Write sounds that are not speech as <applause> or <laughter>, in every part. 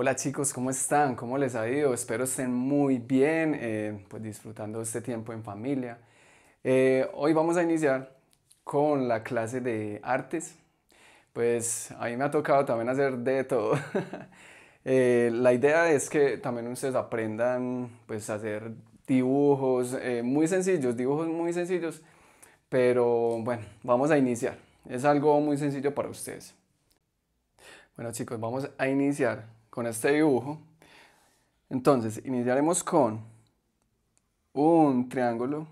Hola chicos, ¿cómo están? ¿Cómo les ha ido? Espero estén muy bien, eh, pues disfrutando este tiempo en familia. Eh, hoy vamos a iniciar con la clase de artes. Pues a mí me ha tocado también hacer de todo. <laughs> Eh, la idea es que también ustedes aprendan pues a hacer dibujos muy sencillos, dibujos muy sencillos. Pero bueno, vamos a iniciar. Es algo muy sencillo para ustedes. Bueno chicos, vamos a iniciar con este dibujo. Entonces, iniciaremos con un triángulo.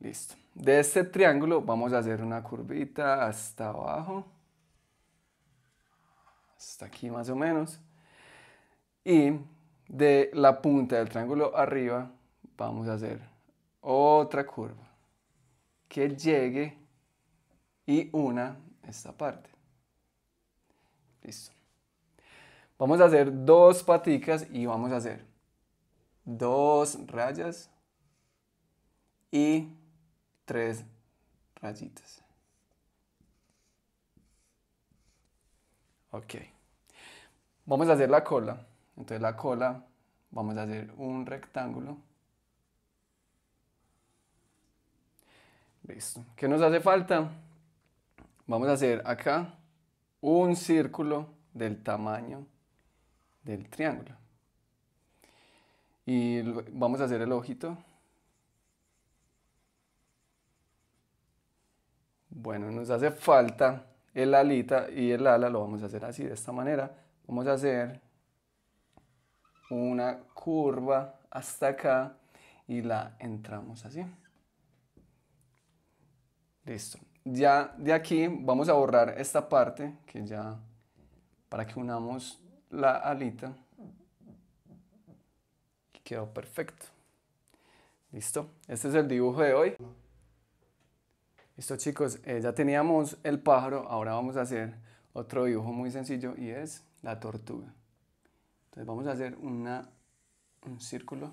Listo. De este triángulo vamos a hacer una curvita hasta abajo. Hasta aquí más o menos. Y de la punta del triángulo arriba vamos a hacer otra curva que llegue y una esta parte. Listo. Vamos a hacer dos paticas y vamos a hacer dos rayas y tres rayitas. Ok. Vamos a hacer la cola. Entonces la cola vamos a hacer un rectángulo. Listo. ¿Qué nos hace falta? Vamos a hacer acá un círculo del tamaño del triángulo. Y vamos a hacer el ojito. Bueno, nos hace falta el alita y el ala, lo vamos a hacer así, de esta manera. Vamos a hacer una curva hasta acá y la entramos así. Listo. Ya de aquí vamos a borrar esta parte que ya para que unamos la alita. quedó perfecto. Listo. Este es el dibujo de hoy. Listo chicos, eh, ya teníamos el pájaro, ahora vamos a hacer otro dibujo muy sencillo y es la tortuga. Entonces vamos a hacer un círculo.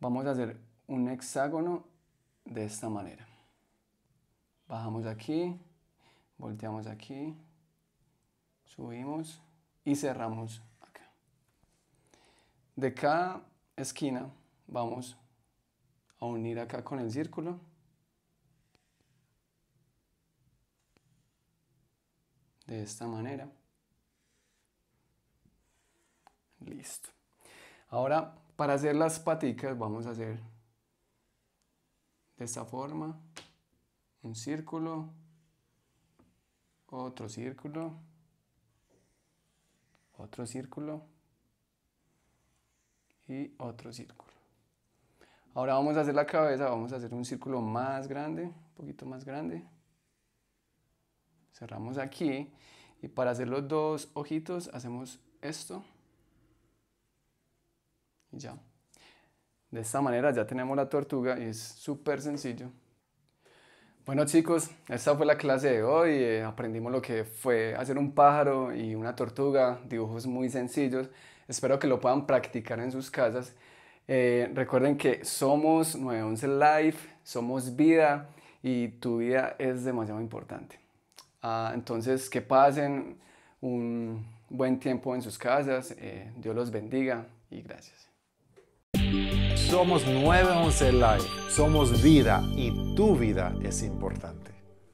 Vamos a hacer un hexágono de esta manera. Bajamos aquí, volteamos aquí, subimos y cerramos acá. De cada esquina vamos a unir acá con el círculo. De esta manera. Listo. Ahora, para hacer las paticas, vamos a hacer de esta forma. Un círculo. Otro círculo otro círculo y otro círculo. Ahora vamos a hacer la cabeza, vamos a hacer un círculo más grande, un poquito más grande. Cerramos aquí y para hacer los dos ojitos hacemos esto. Y ya. De esta manera ya tenemos la tortuga y es súper sencillo. Bueno chicos, esta fue la clase de hoy. Eh, aprendimos lo que fue hacer un pájaro y una tortuga, dibujos muy sencillos. Espero que lo puedan practicar en sus casas. Eh, recuerden que somos 911 Life, somos vida y tu vida es demasiado importante. Ah, entonces, que pasen un buen tiempo en sus casas. Eh, Dios los bendiga y gracias. Somos 911 Live, somos vida y tu vida es importante.